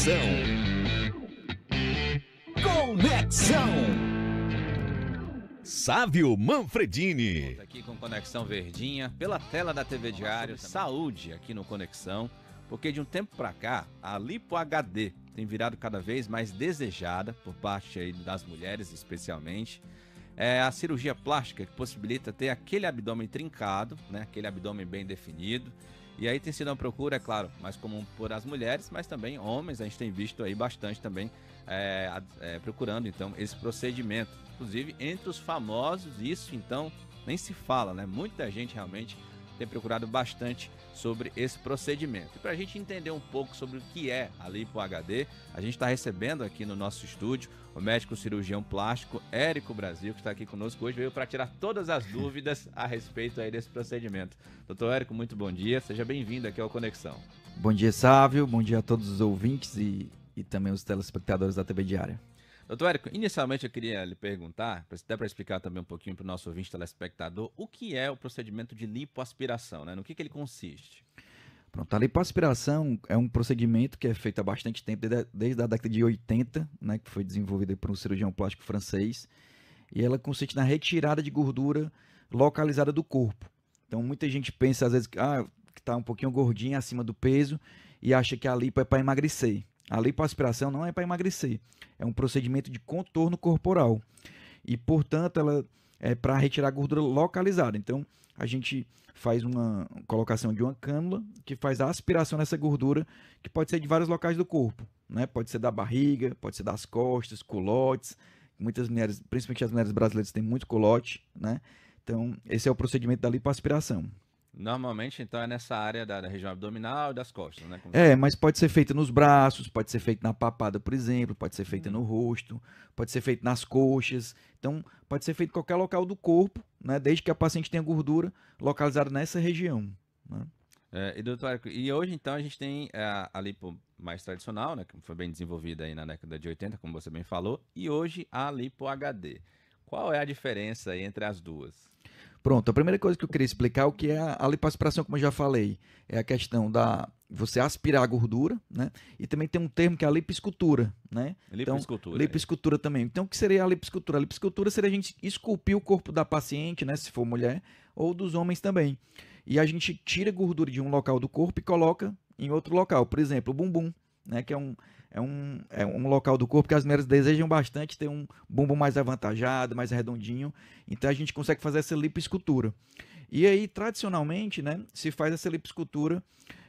Conexão. Conexão. Sávio Manfredini. Aqui com Conexão Verdinha, pela tela da TV Diário, saúde aqui no Conexão, porque de um tempo para cá, a Lipo HD tem virado cada vez mais desejada por parte das mulheres, especialmente. É a cirurgia plástica que possibilita ter aquele abdômen trincado, né, aquele abdômen bem definido, e aí tem sido uma procura, é claro, mais comum por as mulheres, mas também homens, a gente tem visto aí bastante também é, é, procurando, então, esse procedimento. Inclusive, entre os famosos, isso, então, nem se fala, né? Muita gente realmente tem procurado bastante sobre esse procedimento. E para a gente entender um pouco sobre o que é a Lipo HD, a gente está recebendo aqui no nosso estúdio o médico cirurgião plástico Érico Brasil, que está aqui conosco hoje, veio para tirar todas as dúvidas a respeito aí desse procedimento. Doutor Érico, muito bom dia, seja bem-vindo aqui ao Conexão. Bom dia, Sávio, bom dia a todos os ouvintes e, e também os telespectadores da TV Diária. Doutor Érico, inicialmente eu queria lhe perguntar, se para explicar também um pouquinho para o nosso ouvinte telespectador, o que é o procedimento de lipoaspiração, né? No que, que ele consiste? Pronto, a lipoaspiração é um procedimento que é feito há bastante tempo, desde a, desde a década de 80, né, que foi desenvolvido por um cirurgião plástico francês, e ela consiste na retirada de gordura localizada do corpo. Então, muita gente pensa, às vezes, ah, que está um pouquinho gordinha acima do peso e acha que a lipo é para emagrecer. A lipoaspiração não é para emagrecer, é um procedimento de contorno corporal. E, portanto, ela é para retirar gordura localizada. Então, a gente faz uma colocação de uma cânula que faz a aspiração dessa gordura, que pode ser de vários locais do corpo, né? Pode ser da barriga, pode ser das costas, culotes. Muitas mulheres, principalmente as mulheres brasileiras, têm muito culote, né? Então, esse é o procedimento da lipoaspiração. Normalmente, então, é nessa área da, da região abdominal e das costas, né? Como é, mas pode ser feita nos braços, pode ser feita na papada, por exemplo, pode ser feita hum. no uhum. rosto, pode ser feita nas coxas. Então, pode ser feito em qualquer local do corpo, né? Desde que a paciente tenha gordura localizada nessa região. Né? É, e, doutor, e hoje, então, a gente tem a, é, a lipo mais tradicional, né? Que foi bem desenvolvida aí na década de 80, como você bem falou, e hoje a lipo HD. Qual é a diferença entre as duas? Pronto, a primeira coisa que eu queria explicar é o que é a lipoaspiração, como eu já falei. É a questão da você aspirar a gordura, né? E também tem um termo que é a lipiscultura, né? Lipiscultura. Então, lipoescultura é. também. Então, o que seria a lipiscultura? A lipiscultura seria a gente esculpir o corpo da paciente, né? Se for mulher, ou dos homens também. E a gente tira gordura de um local do corpo e coloca em outro local. Por exemplo, o bumbum, né? Que é um, é um, é um local do corpo que as mulheres desejam bastante ter um bumbum mais avantajado, mais redondinho. Então a gente consegue fazer essa lipoescultura. E aí, tradicionalmente, né, se faz essa lipoescultura,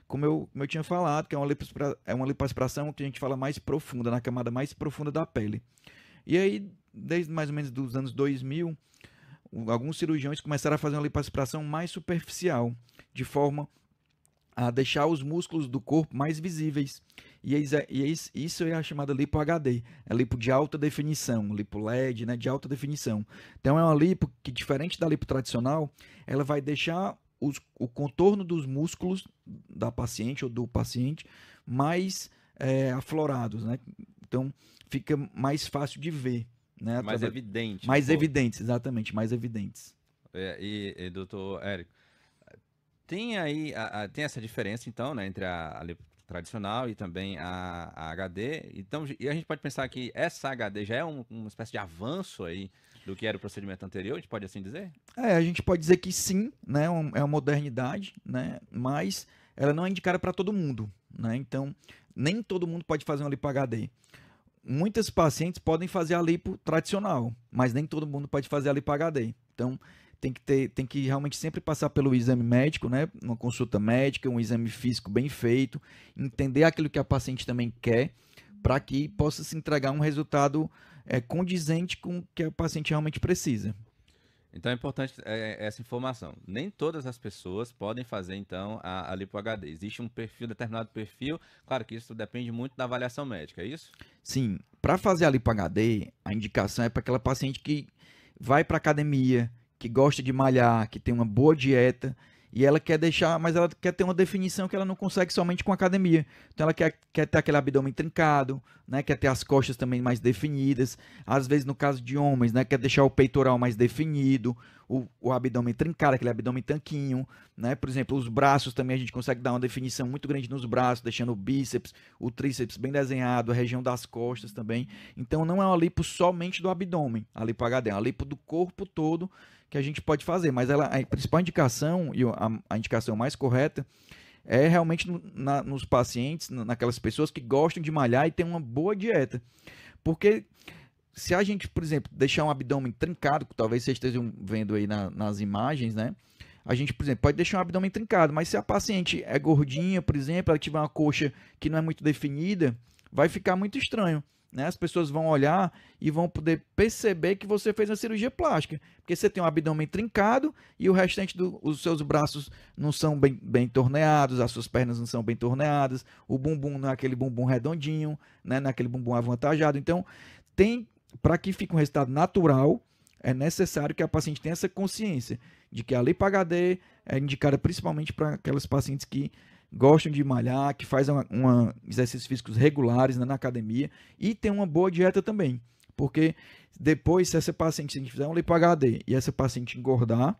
como eu, como eu tinha falado, que é uma, lipoaspira, é uma lipoaspiração que a gente fala mais profunda, na camada mais profunda da pele. E aí, desde mais ou menos dos anos 2000, alguns cirurgiões começaram a fazer uma lipoaspiração mais superficial, de forma a deixar os músculos do corpo mais visíveis. E isso é a chamada lipo HD, é lipo de alta definição, lipo LED, né, de alta definição. Então é uma lipo que diferente da lipo tradicional, ela vai deixar os, o contorno dos músculos da paciente ou do paciente mais é, aflorados, né? Então fica mais fácil de ver, né? Mais Através... evidente. Mais pô. evidentes, exatamente, mais evidentes. É, e, e doutor Érico, tem aí a, a, tem essa diferença, então, né, entre a, a tradicional e também a, a, HD. Então, e a gente pode pensar que essa HD já é um, uma espécie de avanço aí do que era o procedimento anterior, a gente pode assim dizer? É, a gente pode dizer que sim, né? É uma modernidade, né? Mas ela não é indicada para todo mundo, né? Então, nem todo mundo pode fazer uma lipo HD. Muitas pacientes podem fazer a lipo tradicional, mas nem todo mundo pode fazer a lipo HD. Então, tem que, ter, tem que realmente sempre passar pelo exame médico, né? Uma consulta médica, um exame físico bem feito, entender aquilo que a paciente também quer, para que possa se entregar um resultado é, condizente com o que a paciente realmente precisa. Então é importante é, é, essa informação. Nem todas as pessoas podem fazer, então, a, a lipo-HD. Existe um perfil, determinado perfil. Claro que isso depende muito da avaliação médica, é isso? Sim. Para fazer a lipo-HD, a indicação é para aquela paciente que vai para academia, que gosta de malhar, que tem uma boa dieta, e ela quer deixar, mas ela quer ter uma definição que ela não consegue somente com academia. Então ela quer, quer ter aquele abdômen trincado, né? Quer ter as costas também mais definidas. Às vezes, no caso de homens, né? Quer deixar o peitoral mais definido, o, o abdômen trincado, aquele abdômen tanquinho, né? Por exemplo, os braços também a gente consegue dar uma definição muito grande nos braços, deixando o bíceps, o tríceps bem desenhado, a região das costas também. Então não é uma lipo somente do abdômen, a lipo HD, é uma lipo do corpo todo que a gente pode fazer, mas ela, a principal indicação e a, a indicação mais correta é realmente no, na, nos pacientes, naquelas pessoas que gostam de malhar e tem uma boa dieta. Porque se a gente, por exemplo, deixar um abdômen trincado, que talvez vocês estejam vendo aí na, nas imagens, né? A gente, por exemplo, pode deixar um abdômen trincado, mas se a paciente é gordinha, por exemplo, ela tiver uma coxa que não é muito definida, vai ficar muito estranho. Né? As pessoas vão olhar e vão poder perceber que você fez a cirurgia plástica, porque você tem um abdômen trincado e o restante dos do, seus braços não são bem, bem torneados, as suas pernas não são bem torneadas, o bumbum não é aquele bumbum redondinho, né? não é aquele bumbum avantajado. Então, tem para que fique um resultado natural, é necessário que a paciente tenha essa consciência de que é a lipa HD é indicada principalmente para aquelas pacientes que gostam de malhar, que fazem uma, uma, exercícios físicos regulares né, na academia e tem uma boa dieta também. Porque depois, se essa paciente fizer um lipo HD e essa paciente engordar,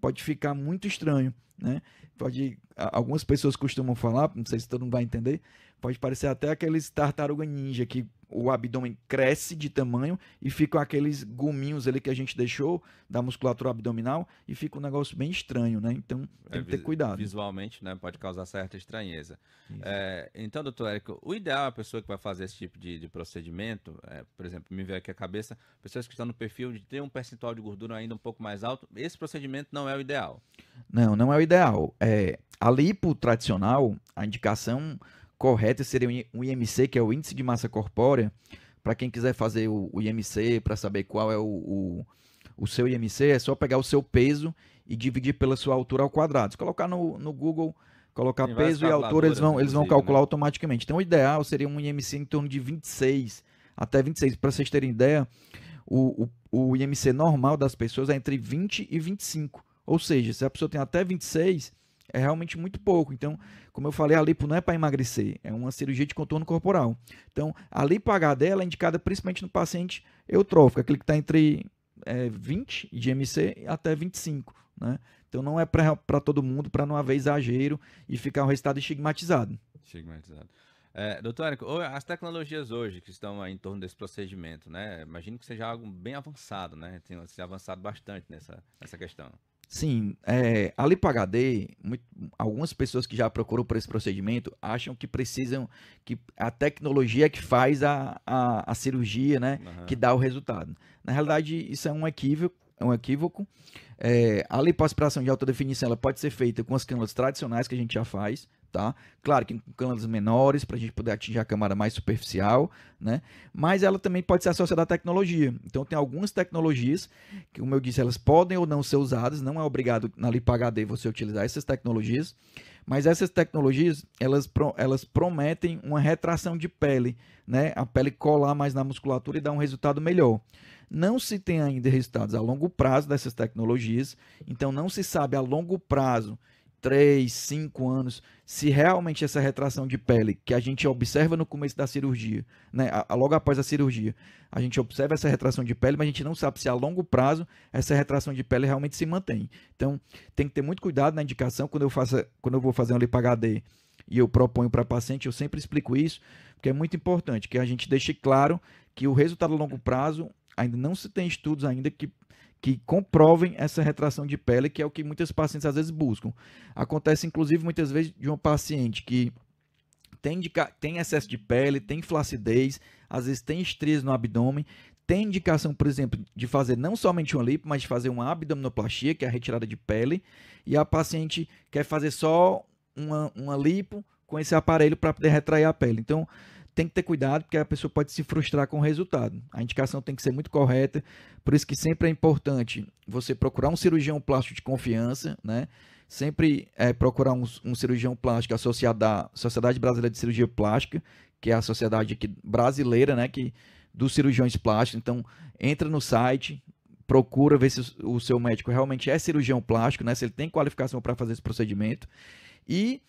pode ficar muito estranho né? Pode, algumas pessoas costumam falar, não sei se todo mundo vai entender, pode parecer até aqueles tartaruga ninja que o abdômen cresce de tamanho e ficam aqueles gominhos ali que a gente deixou da musculatura abdominal e fica um negócio bem estranho, né? Então é, tem é, que ter cuidado. Visualmente, né? Pode causar certa estranheza. É, então, doutor Érico, o ideal é a pessoa que vai fazer esse tipo de, de procedimento, é, por exemplo, me veio aqui a cabeça, pessoas que estão no perfil de ter um percentual de gordura ainda um pouco mais alto, esse procedimento não é o ideal. Não, não é o ideal ideal. É, a lipo tradicional, a indicação correta seria um IMC, que é o índice de massa corpórea, para quem quiser fazer o, IMC, para saber qual é o, o, o, seu IMC, é só pegar o seu peso e dividir pela sua altura ao quadrado. Se colocar no, no Google, colocar peso e altura, eles vão, eles vão calcular né? automaticamente. Então, o ideal seria um IMC em torno de 26, até 26. Para vocês terem ideia, o, o, o IMC normal das pessoas é entre 20 e 25. Ou seja, se a pessoa tem até 26, é realmente muito pouco. Então, como eu falei, a lipo não é para emagrecer, é uma cirurgia de contorno corporal. Então, a lipo HD é indicada principalmente no paciente eutrófico, aquele que está entre é, 20 de MC até 25, né? Então, não é para todo mundo, para não haver exagero e ficar o resultado estigmatizado. Estigmatizado. É, doutor Érico, as tecnologias hoje que estão em torno desse procedimento, né? Imagino que seja algo bem avançado, né? Tem se avançado bastante nessa, nessa questão. Sim, é, a LipaHD, muito, algumas pessoas que já procuram por esse procedimento acham que precisam, que a tecnologia que faz a, a, a cirurgia, né, uhum. que dá o resultado. Na realidade, isso é um equívoco, é um equívoco. É, a lipoaspiração de alta definição ela pode ser feita com as cânulas tradicionais que a gente já faz, tá? Claro que com câmaras menores, para a gente poder atingir a câmara mais superficial, né? Mas ela também pode ser associada à tecnologia. Então, tem algumas tecnologias que, como eu disse, elas podem ou não ser usadas, não é obrigado na lipa HD você utilizar essas tecnologias, mas essas tecnologias, elas, elas prometem uma retração de pele, né? A pele colar mais na musculatura e dar um resultado melhor. Não se tem ainda resultados a longo prazo dessas tecnologias, então não se sabe a longo prazo 3, 5 anos, se realmente essa retração de pele que a gente observa no começo da cirurgia, né, a, a, logo após a cirurgia, a gente observa essa retração de pele, mas a gente não sabe se a longo prazo essa retração de pele realmente se mantém. Então, tem que ter muito cuidado na indicação quando eu faço, quando eu vou fazer um lipo-HD e eu proponho para paciente, eu sempre explico isso, porque é muito importante que a gente deixe claro que o resultado a longo prazo ainda não se tem estudos ainda que que comprovem essa retração de pele, que é o que muitas pacientes às vezes buscam. Acontece, inclusive, muitas vezes de uma paciente que tem, tem excesso de pele, tem flacidez, às vezes tem estrias no abdômen, tem indicação, por exemplo, de fazer não somente uma lipo, mas de fazer uma abdominoplastia, que é a retirada de pele, e a paciente quer fazer só uma, uma lipo com esse aparelho para poder retrair a pele. Então, tem que ter cuidado, porque a pessoa pode se frustrar com o resultado. A indicação tem que ser muito correta, por isso que sempre é importante você procurar um cirurgião plástico de confiança, né? Sempre é, procurar um, um, cirurgião plástico associado à Sociedade Brasileira de Cirurgia Plástica, que é a sociedade aqui brasileira, né? Que, dos cirurgiões plásticos. Então, entra no site, procura ver se o seu médico realmente é cirurgião plástico, né? Se ele tem qualificação para fazer esse procedimento. E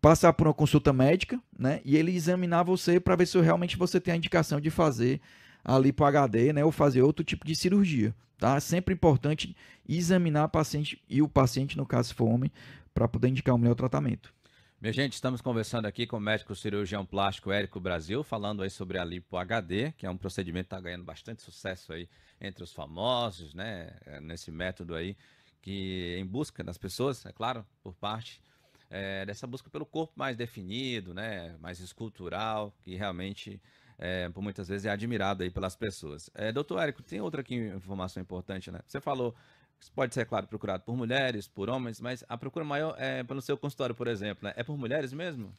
passar por uma consulta médica, né? E ele examinar você para ver se realmente você tem a indicação de fazer a lipoHD, né? Ou fazer outro tipo de cirurgia, tá? É sempre importante examinar a paciente e o paciente, no caso, se for homem, para poder indicar o melhor tratamento. Minha gente, estamos conversando aqui com o médico cirurgião plástico Érico Brasil, falando aí sobre a lipoHD, que é um procedimento que está ganhando bastante sucesso aí entre os famosos, né? É, nesse método aí, que em busca das pessoas, é claro, por parte é, dessa busca pelo corpo mais definido, né, mais escultural, que realmente é, por muitas vezes é admirado aí pelas pessoas. É, doutor Érico, tem outra aqui informação importante, né? Você falou que pode ser, claro, procurado por mulheres, por homens, mas a procura maior é pelo seu consultório, por exemplo, né? é por mulheres mesmo?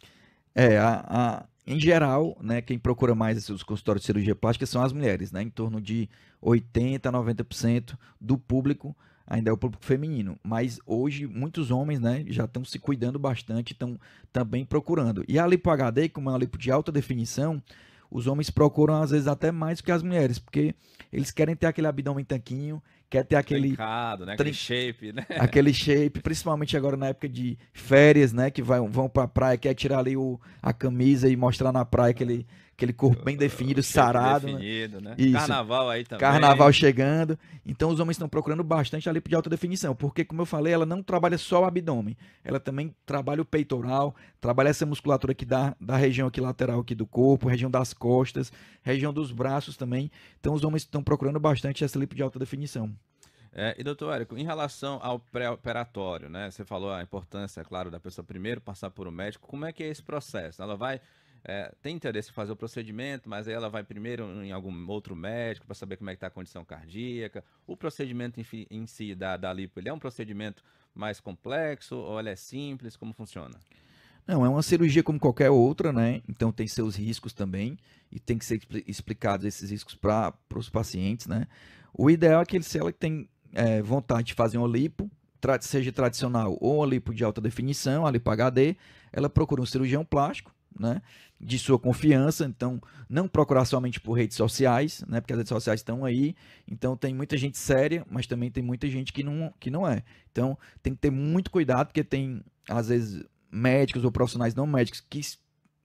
É, a, a, em geral, né, quem procura mais esses consultórios de cirurgia plástica são as mulheres, né? Em torno de 80% a 90% do público ainda é o público feminino. Mas hoje muitos homens, né, já estão se cuidando bastante, estão também procurando. E a lipo HD, como é uma lipo de alta definição, os homens procuram às vezes até mais que as mulheres, porque eles querem ter aquele abdômen tanquinho, quer ter aquele Trincado, né? aquele shape, né? Aquele shape, principalmente agora na época de férias, né, que vai, vão para praia, quer tirar ali o, a camisa e mostrar na praia aquele aquele corpo bem definido, sarado. Né? Definido, né? Carnaval aí também. Carnaval chegando. Então os homens estão procurando bastante a lipo de alta definição, porque, como eu falei, ela não trabalha só o abdômen, ela também trabalha o peitoral, trabalha essa musculatura aqui da, da região aqui lateral aqui do corpo, região das costas, região dos braços também. Então os homens estão procurando bastante essa lipo de alta definição. É, e doutor Érico, em relação ao pré-operatório, né? Você falou a importância, claro, da pessoa primeiro passar por um médico. Como é que é esse processo? Ela vai é, tem interesse em fazer o procedimento, mas aí ela vai primeiro em algum outro médico para saber como é que está a condição cardíaca. O procedimento em, em si da, da lipo, ele é um procedimento mais complexo ou ele é simples? Como funciona? Não, é uma cirurgia como qualquer outra, né? Então tem seus riscos também e tem que ser explicados esses riscos para os pacientes, né? O ideal é que ele, se ela tem é, vontade de fazer um lipo, seja tradicional ou um lipo de alta definição, a lipo HD, ela procura um cirurgião plástico né, de sua confiança. Então, não procurar somente por redes sociais, né, porque as redes sociais estão aí. Então, tem muita gente séria, mas também tem muita gente que não, que não é. Então, tem que ter muito cuidado, porque tem, às vezes, médicos ou profissionais não médicos que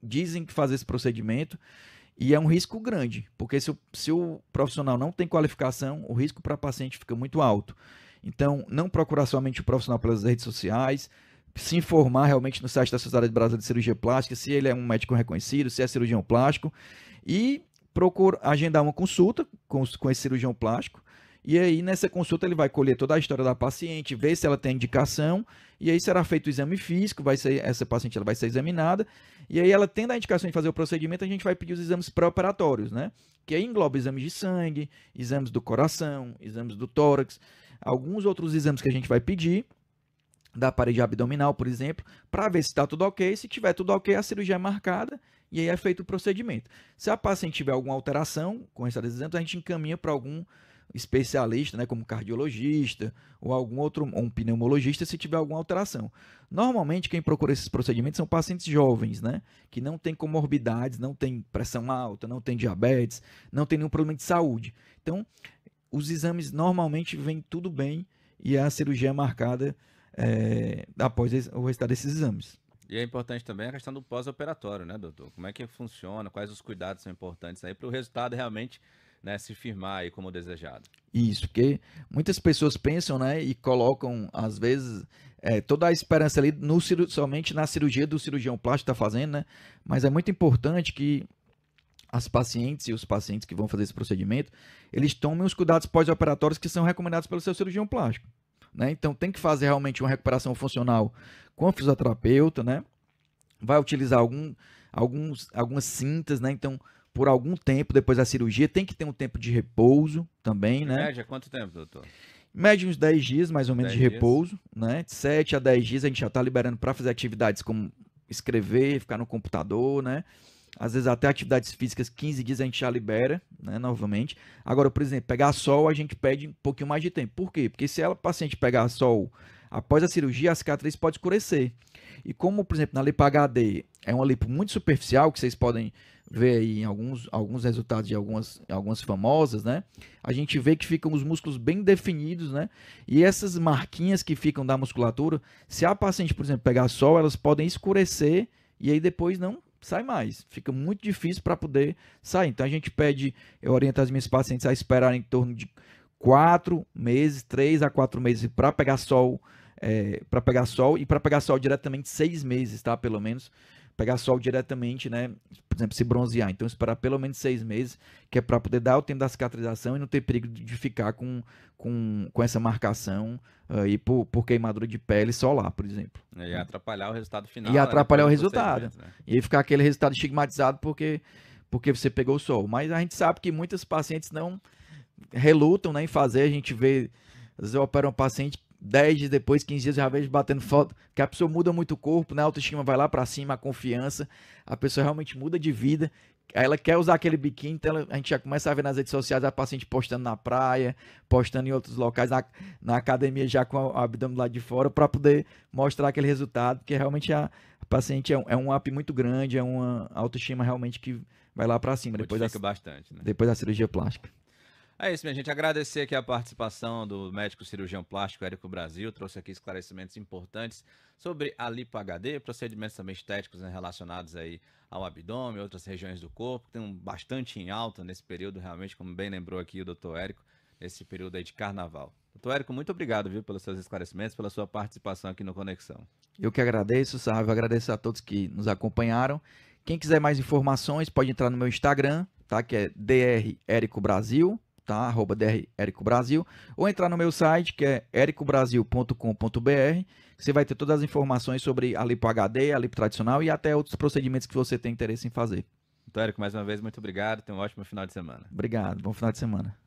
dizem que fazer esse procedimento. E é um risco grande, porque se o, se o profissional não tem qualificação, o risco para paciente fica muito alto. Então, não procurar somente o profissional pelas redes sociais, se informar realmente no site da Sociedade Brasileira de Cirurgia Plástica, se ele é um médico reconhecido, se é cirurgião plástico, e procura agendar uma consulta com, com esse cirurgião plástico. E aí, nessa consulta, ele vai colher toda a história da paciente, ver se ela tem indicação, e aí será feito o exame físico, vai ser, essa paciente ela vai ser examinada, e aí ela tendo a indicação de fazer o procedimento, a gente vai pedir os exames pré-operatórios, né? Que aí engloba exames de sangue, exames do coração, exames do tórax, alguns outros exames que a gente vai pedir, da parede abdominal, por exemplo, para ver se está tudo ok. Se tiver tudo ok, a cirurgia é marcada e aí é feito o procedimento. Se a paciente tiver alguma alteração com essa desenho, a gente encaminha para algum especialista, né, como cardiologista ou algum outro ou um pneumologista, se tiver alguma alteração. Normalmente quem procura esses procedimentos são pacientes jovens, né, que não têm comorbidades, não têm pressão alta, não têm diabetes, não tem nenhum problema de saúde. Então, os exames normalmente vêm tudo bem e a cirurgia é marcada é, após o resultado desses exames. E é importante também a questão do pós-operatório, né, doutor? Como é que funciona? Quais os cuidados são importantes aí para o resultado realmente né, se firmar aí como desejado? Isso, porque muitas pessoas pensam, né, e colocam às vezes é, toda a esperança ali no, somente na cirurgia do cirurgião plástico está fazendo, né? Mas é muito importante que as pacientes e os pacientes que vão fazer esse procedimento, eles tomem os cuidados pós-operatórios que são recomendados pelo seu cirurgião plástico. Né? Então tem que fazer realmente uma recuperação funcional com o fisioterapeuta, né? Vai utilizar algum, alguns, algumas cintas, né? Então, por algum tempo depois da cirurgia, tem que ter um tempo de repouso também, em né? Média, quanto tempo, doutor? Média uns 10 dias, mais ou menos, de dias. repouso, né? De 7 a 10 dias a gente já está liberando para fazer atividades como escrever, ficar no computador, né? às vezes até atividades físicas, 15 dias a gente já libera, né, novamente. Agora, por exemplo, pegar sol, a gente pede um pouquinho mais de tempo. Por quê? Porque se ela, paciente pegar sol após a cirurgia, a cicatriz pode escurecer. E como, por exemplo, na lipo HD é uma lipo muito superficial, que vocês podem ver aí em alguns, alguns resultados de algumas, algumas famosas, né? A gente vê que ficam os músculos bem definidos, né? E essas marquinhas que ficam da musculatura, se a paciente, por exemplo, pegar sol, elas podem escurecer e aí depois não sai mais. Fica muito difícil para poder sair. Então a gente pede, eu oriento as minhas pacientes a esperar em torno de quatro meses, três a quatro meses para pegar sol, é, para pegar sol e para pegar sol diretamente seis meses, tá? Pelo menos pegar sol diretamente, né? Por exemplo, se bronzear. Então, esperar pelo menos seis meses, que é para poder dar o tempo da cicatrização e não ter perigo de ficar com, com, com essa marcação ah, e por, por queimadura de pele solar, por exemplo. É, e atrapalhar o resultado final. E né, atrapalhar né? o resultado. Né? E ficar aquele resultado estigmatizado porque, porque você pegou o sol. Mas a gente sabe que muitos pacientes não relutam né, em fazer, a gente vê. Às vezes eu opero um paciente 10 dias depois, 15 dias, já vejo batendo foto, que a pessoa muda muito o corpo, né? A autoestima vai lá para cima, a confiança, a pessoa realmente muda de vida. Ela quer usar aquele biquíni, então ela, a gente já começa a ver nas redes sociais a paciente postando na praia, postando em outros locais, na, na academia já com o abdômen lá de fora, para poder mostrar aquele resultado, porque realmente a, a paciente é um, é um up muito grande, é uma autoestima realmente que vai lá para cima. Depois da, bastante, né? depois da cirurgia plástica. É isso, minha gente. Agradecer aqui a participação do médico cirurgião plástico Érico Brasil. Trouxe aqui esclarecimentos importantes sobre a lipo-HD, procedimentos também estéticos né, relacionados aí ao abdômen, outras regiões do corpo, que tem um bastante em alta nesse período, realmente, como bem lembrou aqui o doutor Érico, nesse período aí de carnaval. Doutor Érico, muito obrigado, viu, pelos seus esclarecimentos, pela sua participação aqui no Conexão. Eu que agradeço, Sávio. Agradeço a todos que nos acompanharam. Quem quiser mais informações, pode entrar no meu Instagram, tá? Que é dr Érico Brasil tá? Arroba DR Érico Brasil, ou entrar no meu site, que é ericobrasil.com.br, você vai ter todas as informações sobre a lipo HD, a lipo tradicional e até outros procedimentos que você tem interesse em fazer. Então, Érico, mais uma vez, muito obrigado, tenha um ótimo final de semana. Obrigado, bom final de semana.